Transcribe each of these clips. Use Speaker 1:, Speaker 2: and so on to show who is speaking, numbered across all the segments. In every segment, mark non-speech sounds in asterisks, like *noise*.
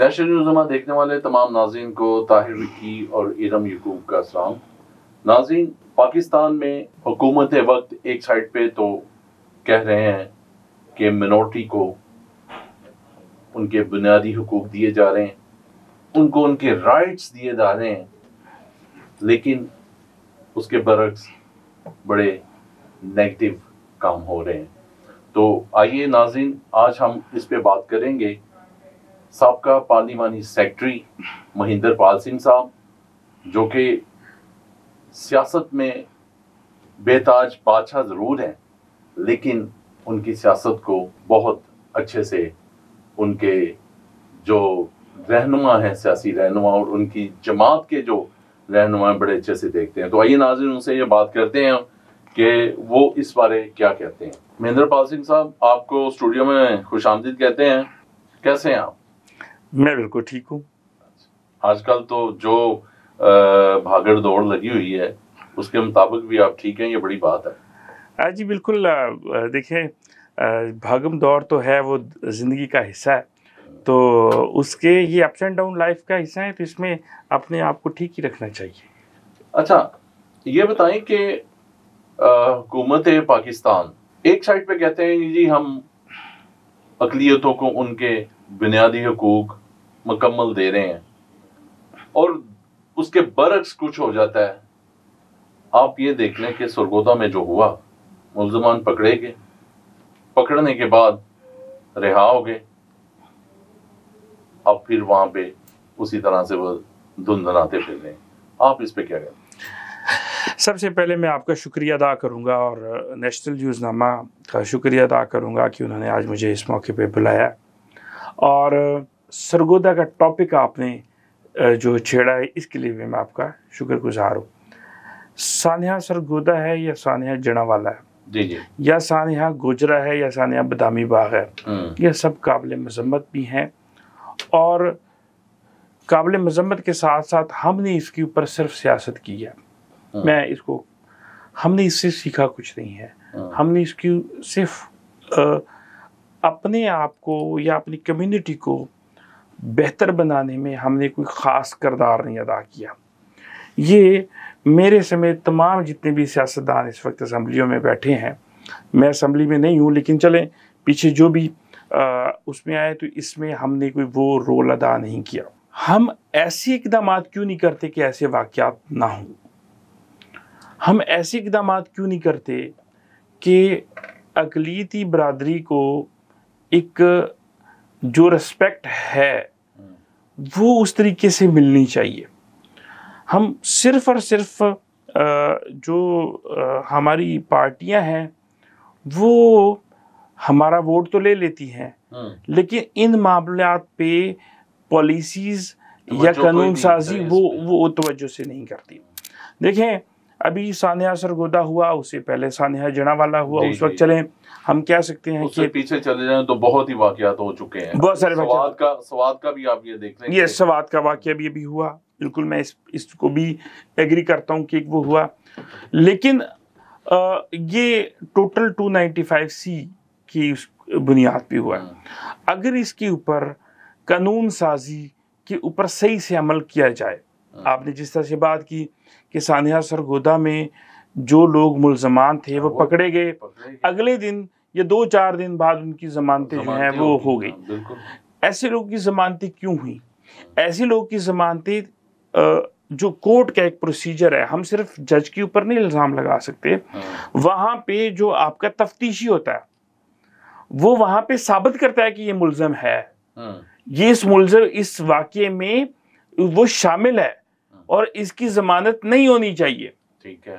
Speaker 1: दहशतमा देखने वाले तमाम नाजीन को ताहिर की और इरम यकूब का सलाम नाजीन पाकिस्तान में हुकूमत वक्त एक साइड पे तो कह रहे हैं कि मिनोरिटी को उनके बुनियादी हकूक दिए जा रहे हैं उनको उनके राइट्स दिए जा रहे हैं लेकिन उसके बरक्स बड़े नेगेटिव काम हो रहे हैं तो आइए नाजिन आज हम इस पे बात करेंगे सबका पार्लिमानी सेक्रेटरी महेंद्र पाल सिंह साहब जो कि सियासत में बेताज बादशाह ज़रूर हैं लेकिन उनकी सियासत को बहुत अच्छे से उनके जो रहनुमा हैं सियासी रहनुमा और उनकी जमात के जो रहनुमा बड़े अच्छे से देखते हैं तो आइए नाजिर उनसे ये बात करते हैं कि वो इस बारे क्या कहते हैं महेंद्र पाल सिंह साहब आपको स्टूडियो में खुश कहते हैं कैसे हैं आप
Speaker 2: मैं बिल्कुल ठीक हूँ
Speaker 1: आजकल तो जो भागड़ दौड़ लगी हुई है उसके मुताबिक भी आप ठीक हैं ये बड़ी बात
Speaker 2: है जी बिल्कुल देखें भागम दौड़ तो है वो ज़िंदगी का हिस्सा है तो उसके ये अप्स एंड डाउन लाइफ का हिस्सा है तो इसमें अपने आप को ठीक ही रखना चाहिए
Speaker 1: अच्छा ये बताएं कि हुकूमत पाकिस्तान एक साइड पे कहते हैं जी हम अकलीतों को उनके बुनियादी हकूक मुकम्मल दे रहे हैं और उसके बरक्स कुछ हो जाता है आप ये देख लें कि सुरगोदा में जो हुआ मुलजमान पकड़े गए पकड़ने के बाद रिहा हो गए अब फिर वहां पे उसी तरह से वो धुंधनाते फिर रहे हैं आप
Speaker 2: इस पे क्या करें सबसे पहले मैं आपका शुक्रिया अदा करूंगा और नेशनल न्यूजनामा का शुक्रिया अदा करूंगा कि उन्होंने आज मुझे इस मौके पे बुलाया और सरगोदा का टॉपिक आपने जो छेड़ा है इसके लिए भी मैं आपका शुक्रगुजार हूँ सानिया सरगोदा है या सानिया वाला है जी जी या सानिया गोजरा है या सानिया बदामी बाग है हम्म। यह सब काबिल मजम्मत भी हैं और काबिल मजम्मत के साथ साथ हमने इसके ऊपर सिर्फ सियासत की है हम्म। मैं इसको हमने इससे सीखा कुछ नहीं है हम्म। हमने इसकी सिर्फ अपने आप को या अपनी कम्युनिटी को बेहतर बनाने में हमने कोई ख़ास करदार नहीं अदा किया ये मेरे समेत तमाम जितने भी सियासतदान इस वक्त असम्बलियों में बैठे हैं मैं असम्बली में नहीं हूँ लेकिन चलें पीछे जो भी उसमें आए तो इसमें हमने कोई वो रोल अदा नहीं किया हम ऐसे इकदाम क्यों नहीं करते कि ऐसे वाक़ात ना हों हम ऐसे इकदाम क्यों नहीं करते कि अकलीती बरदरी को एक जो रिस्पेक्ट है वो उस तरीके से मिलनी चाहिए हम सिर्फ और सिर्फ जो हमारी पार्टियां हैं वो हमारा वोट तो ले लेती हैं हम्म। लेकिन इन मामलों पे पॉलिसीज़ या कानून साजी वो वो तवज्जो से नहीं करती देखें अभी सानिया सरगोदा हुआ उससे पहले सानिया जनावाला हुआ उस वक्त चले हम कह सकते हैं कि
Speaker 1: पीछे चले जाएं तो बहुत ही वाकत हो चुके हैं बहुत सारे सवाद का सवाद का भी आप ये देख हैं ये
Speaker 2: सवाद का वाक्य भी अभी हुआ बिल्कुल मैं इस इसको भी एग्री करता हूँ कि वो हुआ लेकिन आ, ये टोटल फाइव सी की बुनियाद पर हुआ हाँ। अगर इसके ऊपर कानून साजी के ऊपर सही से अमल किया जाए हाँ। आपने जिस तरह से बात की कि सानिया सरगोदा में जो लोग मुलजमान थे वो पकड़े गए अगले दिन या दो चार दिन बाद उनकी जमानतें जो हैं वो हो गई ऐसे लोग की जमानती क्यों हुई ऐसे लोग की जमानती जो कोर्ट का एक प्रोसीजर है हम सिर्फ जज के ऊपर नहीं इल्ज़ाम लगा सकते हाँ। वहाँ पे जो आपका तफ्तीशी होता है वो वहाँ पे साबित करता है कि ये मुलजम है हाँ। ये इस मुलजम इस वाक्य में वो शामिल है और इसकी जमानत नहीं होनी चाहिए ठीक है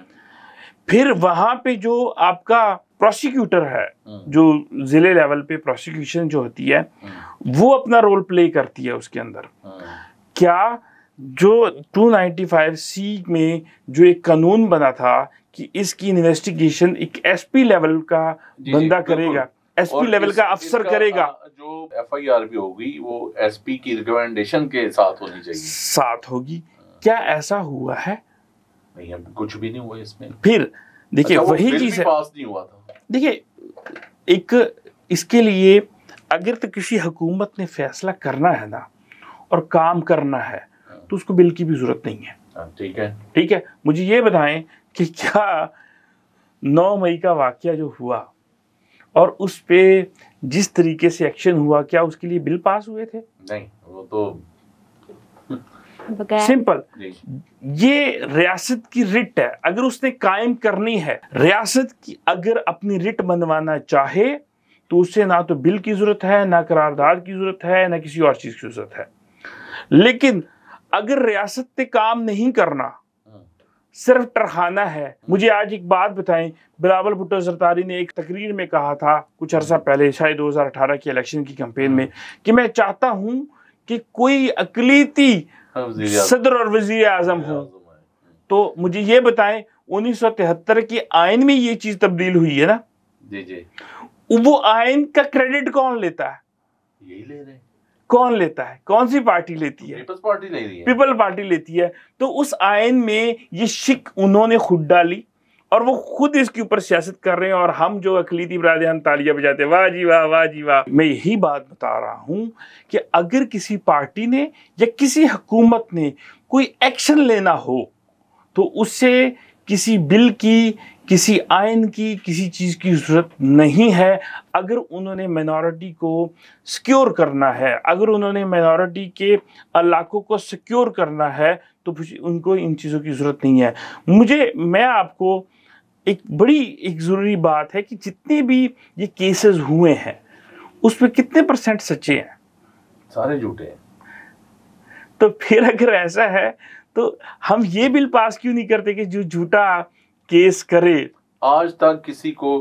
Speaker 2: फिर वहां पे जो आपका प्रोसिक्यूटर है हम्म। जो जिले लेवल पे प्रोसिक्यूशन जो होती है हम्म। वो अपना रोल प्ले करती है उसके अंदर हम्म। क्या जो 295 सी में जो एक कानून बना था कि इसकी इन्वेस्टिगेशन एक एसपी लेवल का बंदा करेगा एसपी लेवल का अफसर करेगा
Speaker 1: जो एफआईआर भी होगी वो एसपी की रिकमेंडेशन के साथ होनी चाहिए
Speaker 2: साथ होगी क्या ऐसा हुआ है
Speaker 1: नहीं कुछ भी नहीं हुआ इसमें फिर
Speaker 2: देखिए अच्छा, वही चीज है
Speaker 1: पास नहीं हुआ था
Speaker 2: देखिए एक इसके लिए अगर तो किसी हुकूमत ने फैसला करना है ना और काम करना है हाँ। तो उसको बिल की भी जरूरत नहीं है हाँ, ठीक है ठीक है मुझे ये बताएं कि क्या नौ मई का वाक्य जो हुआ और उस पे जिस तरीके से एक्शन हुआ क्या उसके लिए बिल पास हुए थे नहीं वो तो
Speaker 3: सिंपल
Speaker 2: ये रियासत की रिट है अगर उसने कायम करनी है रियासत की अगर अपनी रिट बनवाना चाहे तो उससे ना तो बिल की जरूरत है ना करारदाद की जरूरत है ना किसी और चीज की जरूरत है लेकिन अगर रियासत ने काम नहीं करना सिर्फ टरखाना है मुझे आज एक बात बताएं बिलावल भुट्टो सरतारी ने एक तकरीर में कहा था कुछ अरसा पहले शायद 2018 के इलेक्शन की, की कंपेन में कि मैं चाहता हूं कि कोई अकलीती हाँ, सदर और वजीर आजम हो तो मुझे ये बताएं 1973 की आयन में ये चीज तब्दील हुई है ना जी जी वो आयन का क्रेडिट कौन लेता है यही ले रहे कौन लेता है कौन सी पार्टी लेती है
Speaker 1: पीपल्स पार्टी है
Speaker 2: पीपल पार्टी लेती है तो उस आयन में ये शिक उन्होंने खुद डाली और वो खुद इसके ऊपर सियासत कर रहे हैं और हम जो अकलीती बरदे हम तालियां बजाते वाह जी वाह वाह जी वाह मैं यही बात बता रहा हूँ कि अगर किसी पार्टी ने या किसी हकूमत ने कोई एक्शन लेना हो तो उससे किसी बिल की किसी आयन की किसी चीज़ की ज़रूरत नहीं है अगर उन्होंने माइनॉरिटी को सिक्योर करना है अगर उन्होंने माइनॉरिटी के इलाकों को सिक्योर करना है तो उनको इन चीज़ों की ज़रूरत नहीं है मुझे मैं आपको एक बड़ी एक ज़रूरी बात है कि जितने भी ये केसेस हुए हैं उसमें कितने परसेंट सच्चे हैं सारे झूठे हैं तो फिर अगर ऐसा है तो हम ये बिल पास क्यों नहीं करते कि जो झूठा केस करे आज तक किसी को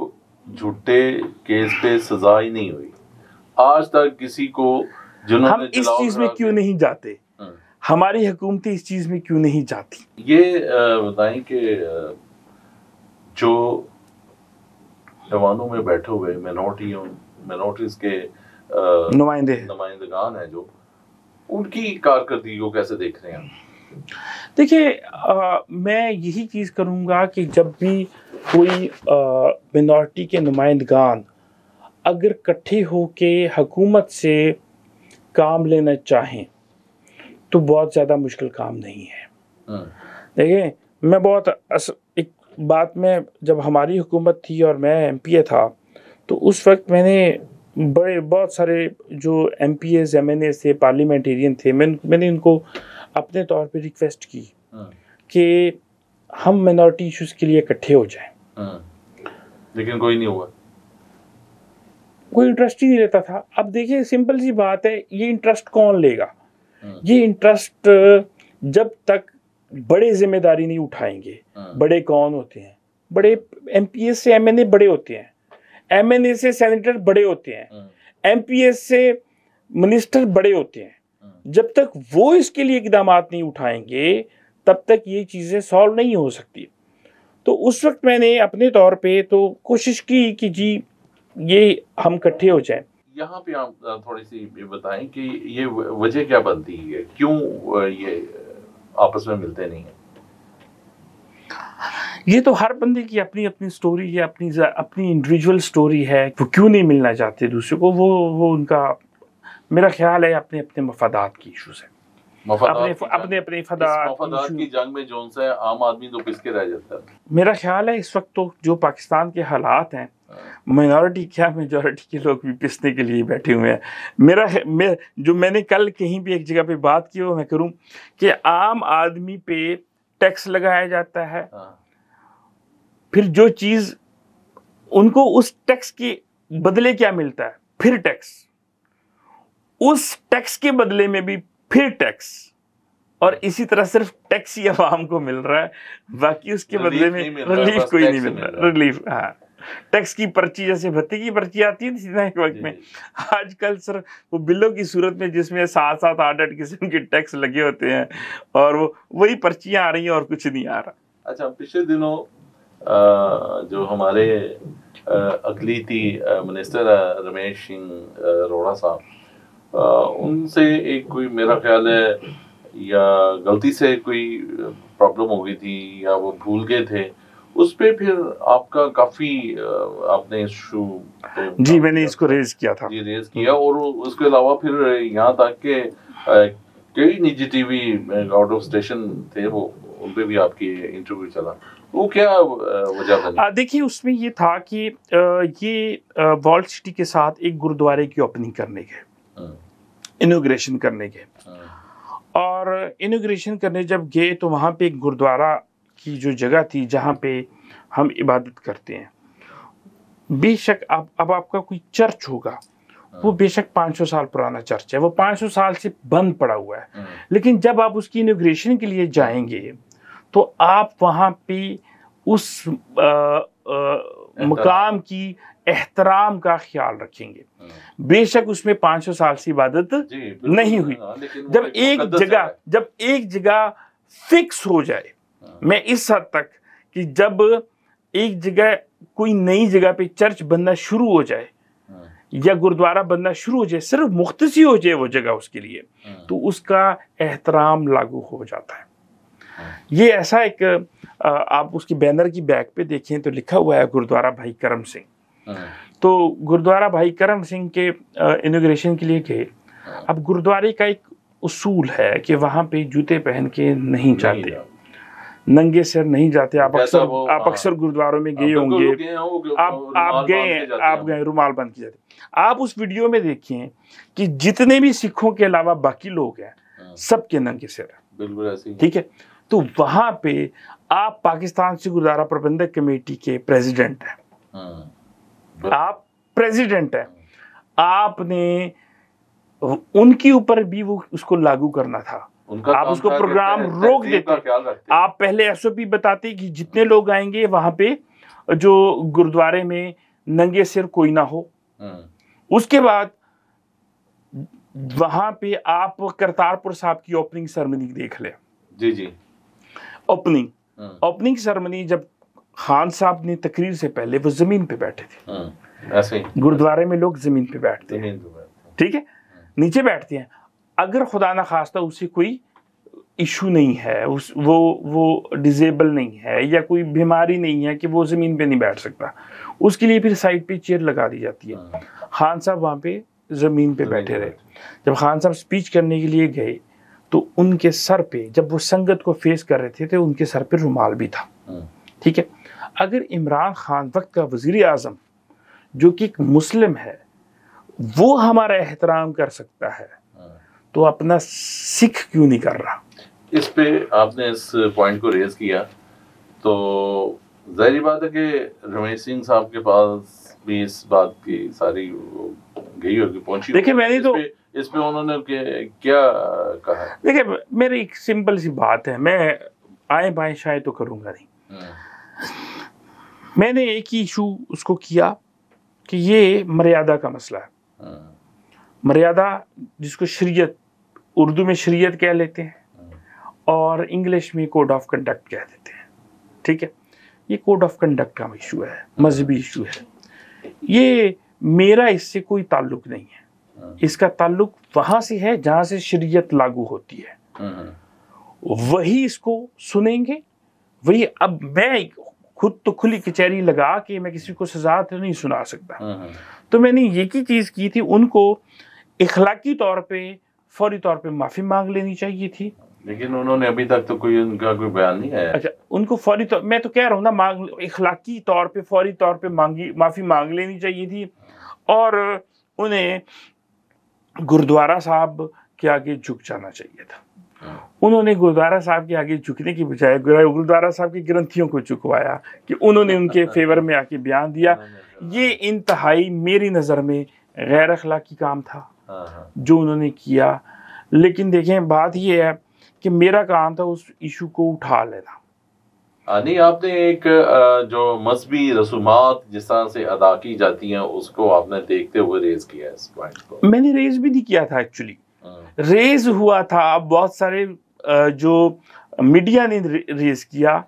Speaker 1: झूठे केस पे सजा ही नहीं हुई आज तक किसी को हम इस चीज में
Speaker 2: क्यों नहीं जाते हम्म। हमारी हुकूमती इस चीज में क्यों नहीं जाती
Speaker 1: ये बताएं कि जो ऐवानों में बैठे हुए मिनोटियों मिनोटिस के नुमाइंदे नुमाइंदगान हैं जो उनकी कारकर्दगी को कैसे देख रहे हैं
Speaker 2: देखिए मैं यही चीज़ करूंगा कि जब भी कोई मिनोरिटी के नुमाइंदगान अगर इकट्ठे होके हकूमत से काम लेना चाहें तो बहुत ज़्यादा मुश्किल काम नहीं है हाँ। देखिए मैं बहुत बात में जब हमारी हुकूमत थी और मैं एम था तो उस वक्त मैंने बड़े बहुत सारे जो M P s M N s थे पार्लियामेंटेरियन थे मैं मैंने उनको अपने तौर पे रिक्वेस्ट की हाँ। कि हम माइनॉरिटी इश्यूज के लिए इकट्ठे हो जाएं हाँ।
Speaker 1: लेकिन कोई नहीं हुआ
Speaker 2: कोई इंटरेस्ट ही नहीं लेता था अब देखिए सिंपल सी बात है ये इंटरेस्ट कौन लेगा हाँ। ये इंटरेस्ट जब तक बड़े जिम्मेदारी नहीं उठाएंगे हाँ। बड़े कौन होते हैं बड़े एम से एम बड़े होते हैं एम से सेनेटर बड़े होते हैं एम हाँ। से मिनिस्टर बड़े होते हैं हाँ। जब तक वो इसके लिए इकदाम नहीं उठाएंगे तब तक ये चीज़ें सॉल्व नहीं हो सकती तो उस वक्त मैंने अपने तौर पे तो कोशिश की कि जी ये हम इकट्ठे हो जाएं
Speaker 1: यहाँ पे आप थोड़ी सी बताएं कि ये वजह क्या बनती है
Speaker 2: क्यों
Speaker 1: ये आपस में मिलते नहीं हैं
Speaker 2: ये तो हर बंदे की अपनी अपनी स्टोरी है अपनी अपनी इंडिविजुअल स्टोरी है वो क्यों नहीं मिलना चाहते दूसरे को वो वो उनका मेरा ख्याल है अपने अपने मफादात की इशूज़ है अपने
Speaker 1: अपने अपने की जंग में जोन से आम आदमी तो पिसके रह जाता है
Speaker 2: मेरा ख्याल है इस वक्त तो जो पाकिस्तान के हालात हैं माइनॉरिटी क्या मेजॉरिटी के लोग भी पिसने के लिए बैठे हुए हैं मेरा मे, जो मैंने कल कहीं भी एक जगह पे बात की वो मैं करूं कि आम आदमी पे टैक्स लगाया जाता है हाँ। फिर जो चीज़ उनको उस टैक्स के बदले क्या मिलता है फिर टैक्स उस टैक्स के बदले में भी फिर टैक्स और इसी तरह सिर्फ टैक्स ही आवाम को मिल रहा है बाकी उसके बदले में रिलीफ कोई नहीं मिल रहा रिलीफ हाँ टैक्स की पर्ची जैसे भत्ते की पर्ची आती है ना एक वक्त में आजकल सर वो बिलों की सूरत में जिसमें सात सात आठ आठ किस्म के टैक्स लगे होते हैं और वो वही पर्चियां आ रही हैं और कुछ नहीं आ रहा
Speaker 1: अच्छा पिछले दिनों जो हमारे अकलीती मिनिस्टर रमेश सिंह अरोड़ा साहब आ, उनसे एक कोई मेरा ख्याल है या गलती से कोई प्रॉब्लम हो गई थी या वो भूल गए थे उस पर फिर आपका काफी आपने
Speaker 2: इशू जी मैंने इसको रेज किया था जी रेज
Speaker 1: किया और उसके अलावा फिर यहाँ तक के कई निजी टीवी आउट ऑफ स्टेशन थे वो उन पे भी आपकी इंटरव्यू चला वो क्या वजह था
Speaker 2: देखिए उसमें ये था कि ये वॉल्ट सिटी के साथ एक गुरुद्वारे की ओपनिंग करने के इनोग्रेशन हाँ। करने गए हाँ। और इनोग्रेशन करने जब गए तो वहाँ पे एक गुरुद्वारा की जो जगह थी जहाँ पे हम इबादत करते हैं बेशक आप अब आपका कोई चर्च होगा वो हाँ। बेशक 500 साल पुराना चर्च है वो 500 साल से बंद पड़ा हुआ है लेकिन जब आप उसकी इनोग्रेशन के लिए जाएंगे तो आप वहाँ पे उस आ, आ, मकाम की एहतराम का ख्याल रखेंगे हाँ। बेशक उसमें 500 साल से इबादत नहीं हुई हाँ, जब एक जगह जब एक जगह फिक्स हो जाए हाँ। मैं इस हद तक कि जब एक जगह कोई नई जगह पे चर्च बनना शुरू हो जाए या गुरुद्वारा बनना शुरू हो जाए सिर्फ मुख्तसी हो जाए वो जगह उसके लिए तो उसका एहतराम लागू हो जाता है ये ऐसा एक आप उसके बैनर की बैक पे देखें तो लिखा हुआ है गुरुद्वारा भाई करम सिंह तो गुरुद्वारा भाई करम सिंह के इनोग्रेशन के लिए गए अब गुरुद्वारे का एक उसूल है कि वहाँ पे जूते पहन के नहीं जाते नंगे सिर नहीं जाते आप अक्सर आप हाँ। अक्सर गुरुद्वारों में गए होंगे आप आप गए आप गए रुमाल बंद किए जाते आप उस वीडियो में देखिए कि जितने भी सिखों के अलावा बाकी लोग हैं हाँ। सबके नंगे सिर बिल्कुल ठीक है तो वहां पे आप पाकिस्तान से गुरुद्वारा प्रबंधक कमेटी के प्रेसिडेंट हैं हाँ। तो आप प्रेसिडेंट हैं आपने उनके ऊपर भी वो उसको लागू करना था आप उसको प्रोग्राम रोक देते आप पहले एसओपी बताते कि जितने लोग आएंगे वहां पे जो गुरुद्वारे में नंगे सिर कोई ना हो
Speaker 1: हम्म।
Speaker 2: उसके बाद वहां पे आप करतारपुर साहब की ओपनिंग सेरेमनी देख ले जी जी ओपनिंग ओपनिंग सेरेमनी जब खान साहब ने तकरीर से पहले वो जमीन पे बैठे थे
Speaker 1: हम्म,
Speaker 2: गुरुद्वारे में लोग जमीन पे बैठते हैं ठीक है नीचे बैठते हैं अगर खुदा ना खास्ता उसे कोई इशू नहीं है उस वो वो डिजेबल नहीं है या कोई बीमारी नहीं है कि वो ज़मीन पे नहीं बैठ सकता उसके लिए फिर साइड पे चेयर लगा दी जाती है हाँ। खान साहब वहाँ पे ज़मीन पे बैठे रहे जब खान साहब स्पीच करने के लिए गए तो उनके सर पे जब वो संगत को फेस कर रहे थे तो उनके सर पे रुमाल भी था हाँ। ठीक है अगर इमरान खान वक्त का वज़ी अजम जो कि एक मुस्लिम है वो हमारा एहतराम कर सकता है हाँ। तो अपना सिख क्यों नहीं कर रहा
Speaker 1: इस पे आपने इस पॉइंट को रेज किया तो जाहिर बात है कि रमेश सिंह साहब के पास भी इस बात की सारी गई होगी पहुंची देखिए मैंने तो इस पे उन्होंने क्या कहा
Speaker 2: देखिए मेरी एक सिंपल सी बात है मैं आए बाएं शायद तो करूंगा नहीं
Speaker 1: हाँ।
Speaker 2: मैंने एक ही इशू उसको किया कि ये मर्यादा का मसला है हाँ। मर्यादा जिसको शरीयत उर्दू में शरीयत कह लेते हैं हाँ। और इंग्लिश में कोड ऑफ कंडक्ट कह देते हैं ठीक है ये कोड ऑफ कंडक्ट का इशू है हाँ। मजहबी इशू है ये मेरा इससे कोई ताल्लुक नहीं है इसका ताल्लुक वहां से है जहां से शरीयत लागू होती है वही इसको सुनेंगे वही अब मैं खुद तो खुली कचहरी लगा के मैं किसी को सजा तो नहीं सुना सकता हाँ, हाँ। तो मैंने ये की चीज़ की थी उनको इखलाकी तौर पे फौरी तौर पे माफ़ी मांग लेनी चाहिए थी
Speaker 1: लेकिन उन्होंने अभी तक तो कोई उनका कोई बयान नहीं आया अच्छा
Speaker 2: उनको फौरी तौर मैं तो कह रहा हूँ ना मांग इखलाकी तौर पे फौरी तौर पे मांगी माफ़ी मांग लेनी चाहिए थी और उन्हें गुरुद्वारा साहब के आगे झुक जाना चाहिए था उन्होंने गुरुद्वारा साहब के आगे झुकने की बजाय गुरुद्वारा साहब की ग्रंथियों को झुकवाया कि उन्होंने उनके *laughs* फेवर में आके बयान दिया हाँ, हाँ, हाँ। ये इंतहाई मेरी नज़र में गैर अखलाकी काम था जो उन्होंने किया लेकिन देखें बात यह है कि मेरा काम था उस इशू को उठा लेना
Speaker 1: नहीं आपने एक जो मजहबी रसूमात जिस तरह से अदा की जाती हैं उसको आपने देखते हुए रेज किया है इस पॉइंट
Speaker 2: को मैंने रेज भी नहीं किया था एक्चुअली रेज हाँ। हुआ था बहुत सारे जो मीडिया ने रेज किया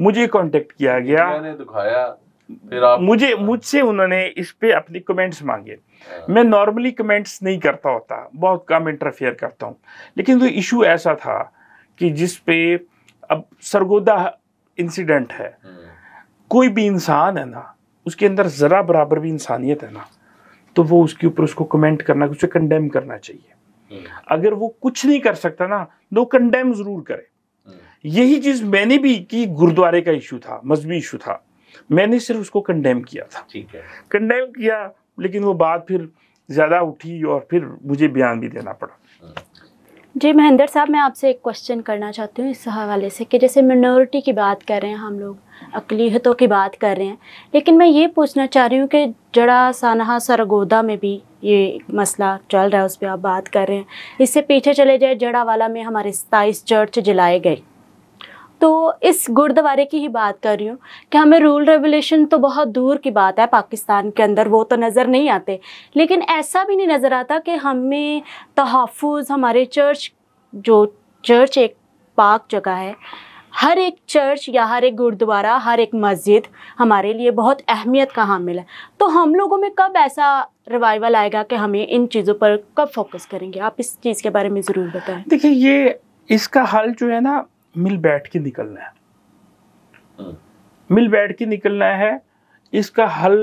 Speaker 2: मुझे कांटेक्ट किया गया दिखाया मुझे मुझसे उन्होंने इस पे अपने कमेंट्स मांगे हाँ। मैं नॉर्मली कमेंट्स नहीं करता होता बहुत कम इंटरफेयर करता हूँ लेकिन वो तो इशू ऐसा था कि जिस पे अब सरगोदा इंसिडेंट है हाँ। कोई भी इंसान है ना उसके अंदर ज़रा बराबर भी इंसानियत है ना तो वो उसके ऊपर उसको कमेंट करना उसे कंडेम करना चाहिए हम्म। अगर वो कुछ नहीं कर सकता ना तो कंडेम जरूर करे हम्म। यही चीज मैंने भी की गुरुद्वारे का इशू था मजहबी इशू था मैंने सिर्फ उसको कंडेम किया था ठीक है कंडेम किया लेकिन वो बात फिर ज्यादा उठी और फिर मुझे बयान भी देना पड़ा हम्म।
Speaker 3: जी महेंद्र साहब मैं आपसे एक क्वेश्चन करना चाहती हूँ इस हवाले से कि जैसे मिनोरिटी की बात कर रहे हैं हम लोग अकलीहतों की बात कर रहे हैं लेकिन मैं ये पूछना चाह रही हूँ कि जड़ा सानहा सरगोदा में भी ये मसला चल रहा है उस पर आप बात कर रहे हैं इससे पीछे चले जाए जड़ा वाला में हमारे सताईस चर्च जलाए गए तो इस गुरुद्वारे की ही बात कर रही हूँ कि हमें रूल रेगुलेशन तो बहुत दूर की बात है पाकिस्तान के अंदर वो तो नज़र नहीं आते लेकिन ऐसा भी नहीं नज़र आता कि हमें तहफ़ हमारे चर्च जो चर्च एक पाक जगह है हर एक चर्च या हर एक गुरुद्वारा हर एक मस्जिद हमारे लिए बहुत अहमियत का हामिल है तो हम लोगों में कब ऐसा रिवाइवल आएगा कि हमें इन चीज़ों पर कब फोकस करेंगे आप इस चीज़ के बारे में ज़रूर बताएं
Speaker 2: देखिए ये इसका हल जो है ना मिल बैठ के निकलना है हाँ। मिल बैठ के निकलना है इसका हल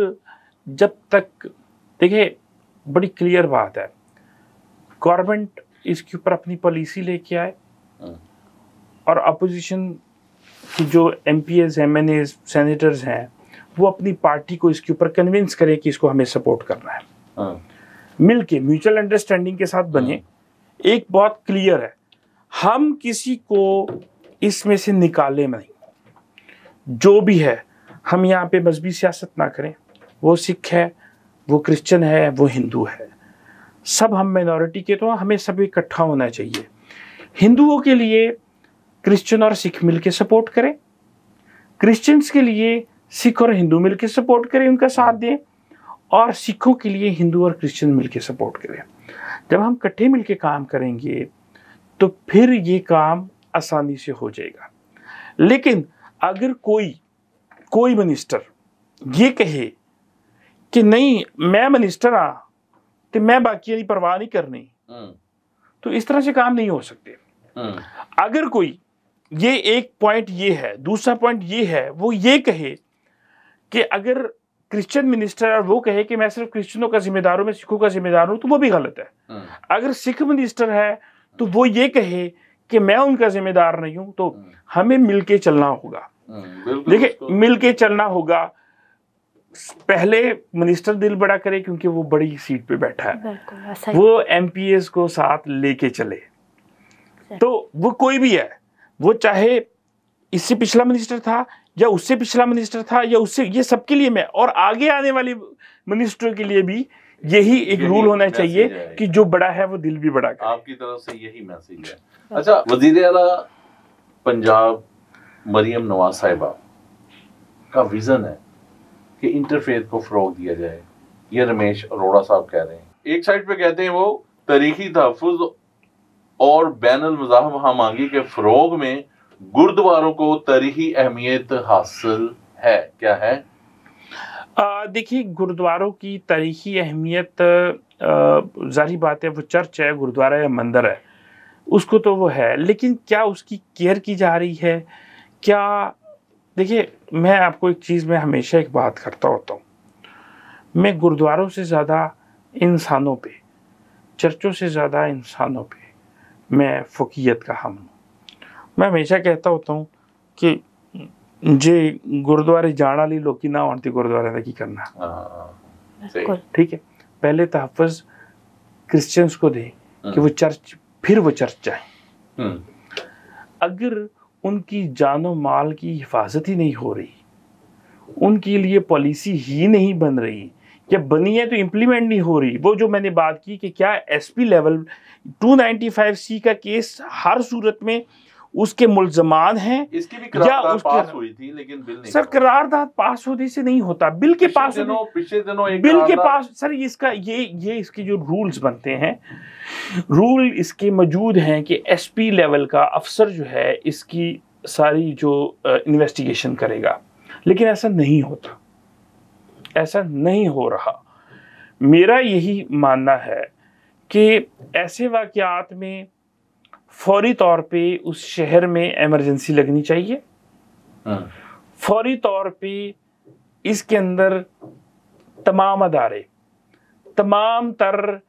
Speaker 2: जब तक देखिए बड़ी क्लियर बात है गवर्नमेंट इसके ऊपर अपनी पॉलिसी लेके आए हाँ। और अपोजिशन की जो M P s M N s senators हैं वो अपनी पार्टी को इसके ऊपर कन्विंस करे कि इसको हमें सपोर्ट करना है मिल के म्यूचुअल अंडरस्टैंडिंग के साथ बने हाँ। एक बहुत क्लियर है हम किसी को इसमें से निकाले नहीं जो भी है हम यहाँ पे मजहबी सियासत ना करें वो सिख है वो क्रिश्चियन है वो हिंदू है सब हम माइनॉरिटी के तो हमें सब इकट्ठा होना चाहिए हिंदुओं के लिए क्रिश्चियन और सिख मिलके सपोर्ट करें क्रिश्चियंस के लिए सिख और हिंदू मिलके सपोर्ट करें उनका साथ दें और सिखों के लिए हिंदू और क्रिश्चियन मिलके सपोर्ट करें जब हम इकट्ठे मिलके काम करेंगे तो फिर ये काम आसानी से हो जाएगा लेकिन अगर कोई कोई मिनिस्टर ये कहे कि नहीं मैं मिनिस्टर हाँ तो मैं बाकी की परवाह नहीं करनी हम्म। तो इस तरह से काम नहीं हो सकते हम्म। अगर कोई ये एक पॉइंट ये है दूसरा पॉइंट ये है वो ये कहे कि अगर क्रिश्चियन मिनिस्टर है वो कहे कि मैं सिर्फ क्रिश्चियनों का जिम्मेदार हूं मैं सिखों का जिम्मेदार हूं तो वो भी गलत है हम्म। अगर सिख मिनिस्टर है तो वो ये कहे कि मैं उनका जिम्मेदार नहीं हूं तो हम्म। हमें मिलके चलना होगा हम्म, देखिए मिलके चलना होगा पहले मिनिस्टर दिल बड़ा करे क्योंकि वो बड़ी सीट पे बैठा
Speaker 3: है वो
Speaker 2: एमपीएस को साथ लेके चले तो वो कोई भी है वो चाहे इससे पिछला मिनिस्टर था या उससे पिछला मिनिस्टर था या उससे ये सबके लिए मैं और आगे आने वाले मिनिस्टर के लिए भी यही एक रूल होना चाहिए कि जो बड़ा है वो दिल भी बड़ा करे आपकी
Speaker 1: तरफ से यही मैसेज है अच्छा, अच्छा वजीर अला पंजाब मरियम नवाज साहिबा का विजन है कि इंटरफेथ को फरोग दिया जाए ये रमेश अरोड़ा साहब कह रहे हैं एक साइड पे कहते हैं वो तारीखी तहफुज और बैन मजाहब हमांगी के फरोग में गुरुद्वारों को तारीखी अहमियत हासिल है क्या है
Speaker 2: देखिए गुरुद्वारों की तारीखी अहमियत जारी बात है वो चर्च है गुरुद्वारा या मंदिर है उसको तो वो है लेकिन क्या उसकी केयर की जा रही है क्या देखिए मैं आपको एक चीज़ में हमेशा एक बात करता होता हूँ मैं गुरुद्वारों से ज़्यादा इंसानों पे चर्चों से ज़्यादा इंसानों पे मैं फ़कीयत का हम हूँ मैं हमेशा कहता होता हूँ कि जे गुरुद्वारे जाने ली लोग ना आने गुरुद्वार का की करना ठीक है पहले तहफज क्रिश्चियंस को दे हम्म. कि वो चर्च फिर वो चर्च जाए हम्म. अगर उनकी जानो माल की हिफाजत ही नहीं हो रही उनके लिए पॉलिसी ही नहीं बन रही या बनी है तो इम्प्लीमेंट नहीं हो रही वो जो मैंने बात की कि क्या एसपी लेवल 295 सी का केस हर सूरत में उसके मुलजमान हैं या उसके पास हुई
Speaker 1: थी लेकिन बिल नहीं
Speaker 2: सर करारदाद पास होने से नहीं होता बिल के पास दिनों,
Speaker 1: पिछले दिनों एक बिल के पास
Speaker 2: सर इसका ये ये इसके जो रूल्स बनते हैं रूल इसके मौजूद हैं कि एसपी लेवल का अफसर जो है इसकी सारी जो इन्वेस्टिगेशन करेगा लेकिन ऐसा नहीं होता ऐसा नहीं हो रहा मेरा यही मानना है कि ऐसे वाक्यात में फौरी तौर पे उस शहर में एमरजेंसी लगनी चाहिए हाँ। फौरी तौर पे इसके अंदर तमाम अदारे तमाम तर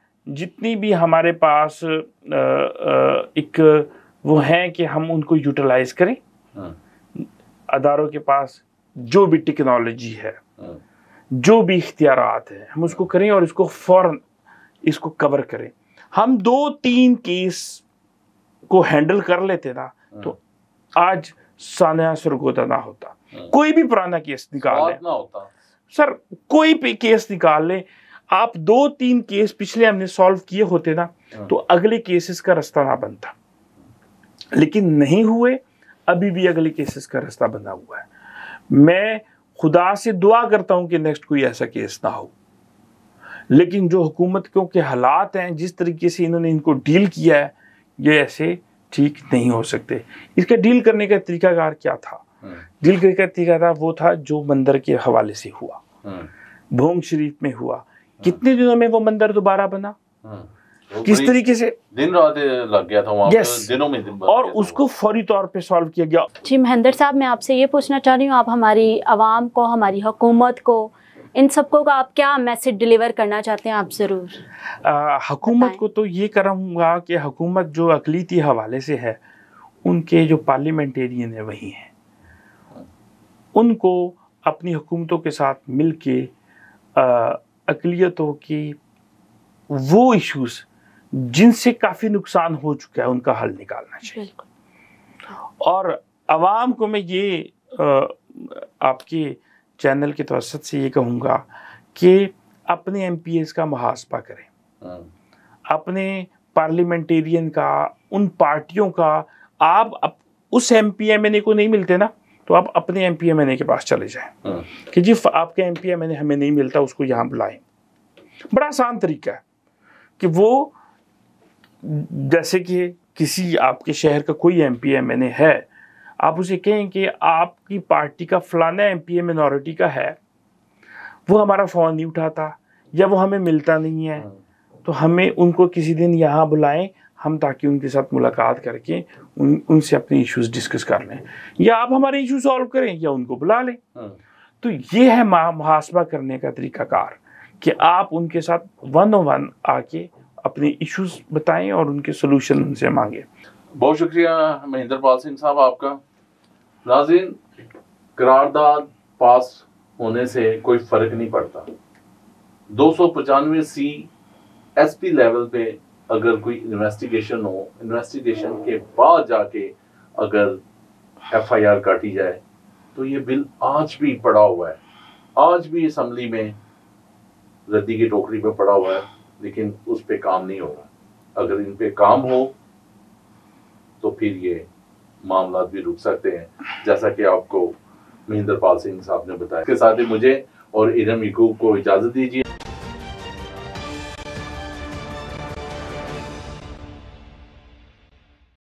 Speaker 2: जितनी भी हमारे पास एक वो हैं कि हम उनको यूटिलाइज करें हाँ। अदारों के पास जो भी टेक्नोलॉजी है हाँ। जो भी इख्तियार है हम उसको करें और इसको फौरन इसको कवर करें हम दो तीन केस को हैंडल कर लेते ना हाँ। तो आज सान्या सुरगोदा ना होता हाँ। कोई भी पुराना केस निकाल ले सर कोई भी केस निकाल ले आप दो तीन केस पिछले हमने सॉल्व किए होते ना हाँ। तो अगले केसेस का रास्ता ना बनता लेकिन नहीं हुए अभी भी अगले केसेस का रास्ता बना हुआ है मैं खुदा से दुआ करता हूं कि नेक्स्ट कोई ऐसा केस ना हो लेकिन जो हुकूमत क्योंकि हालात हैं जिस तरीके से इन्होंने इनको डील किया है ये ऐसे ठीक नहीं हो सकते इसका डील करने का तरीकाकार क्या था हाँ। डील करने का तरीका था वो था जो मंदिर के हवाले से हुआ हाँ। भोंग शरीफ में हुआ हाँ। कितने दिनों में वो मंदिर दोबारा बना किस तरीके से
Speaker 1: दिन रात लग
Speaker 2: गया था वहाँ yes. दिनों में दिन और उसको फौरी तौर पे सॉल्व किया गया
Speaker 3: जी महेंद्र साहब मैं आपसे ये पूछना चाह रही हूँ आप हमारी आवाम को हमारी हुकूमत को इन सबको का आप क्या मैसेज डिलीवर करना चाहते हैं आप ज़रूर
Speaker 2: हकूमत को तो ये करूँगा कि हकूमत जो अकलीती हवाले से है उनके जो पार्लियामेंटेरियन है वही हैं उनको अपनी हुकूमतों के साथ मिल के अकलीतों की वो इश्यूज़ जिनसे काफ़ी नुकसान हो चुका है उनका हल निकालना चाहिए और आवाम को मैं ये आपके चैनल की तवसत से ये कहूँगा कि अपने एम का मुहासपा करें हाँ। अपने पार्लियामेंटेरियन का उन पार्टियों का आप अप, उस M P M N A को नहीं मिलते ना तो आप अपने M P M N A के पास चले जाएं हाँ। कि जी आपके M P M N A हमें नहीं मिलता उसको यहाँ बुलाएं बड़ा आसान तरीका है कि वो जैसे कि किसी आपके शहर का कोई M P M N A है आप उसे कहें कि आपकी पार्टी का फलाना एम पी मिनोरिटी का है वो हमारा फ़ोन नहीं उठाता या वो हमें मिलता नहीं है हाँ। तो हमें उनको किसी दिन यहाँ बुलाएं हम ताकि उनके साथ मुलाकात करके उन उनसे अपने इश्यूज डिस्कस कर लें या आप हमारे इश्यू सॉल्व करें या उनको बुला लें हाँ। तो ये है मुहासबा करने का तरीकाकार कि आप उनके साथ वन ओ वन आके अपने इश्यूज बताएं और उनके सोल्यूशन उनसे मांगें
Speaker 1: बहुत शुक्रिया महेंद्र पाल सिंह साहब आपका नाजिन करारदाद पास होने से कोई फर्क नहीं पड़ता दो सौ पचानवे सी एस पी लेवल पे अगर कोई इन्वेस्टिगेशन हो इन्वेस्टिगेशन के बाद जाके अगर एफ आई आर काटी जाए तो ये बिल आज भी पड़ा हुआ है आज भी असम्बली में रद्दी की टोकरी पे पड़ा हुआ है लेकिन उस पर काम नहीं होगा अगर इन पे काम हो तो फिर ये मामला भी रुक सकते हैं जैसा कि आपको महेंद्र पाल सिंह साहब ने बताया इसके साथ ही मुझे और इरम इकू को इजाज़त दीजिए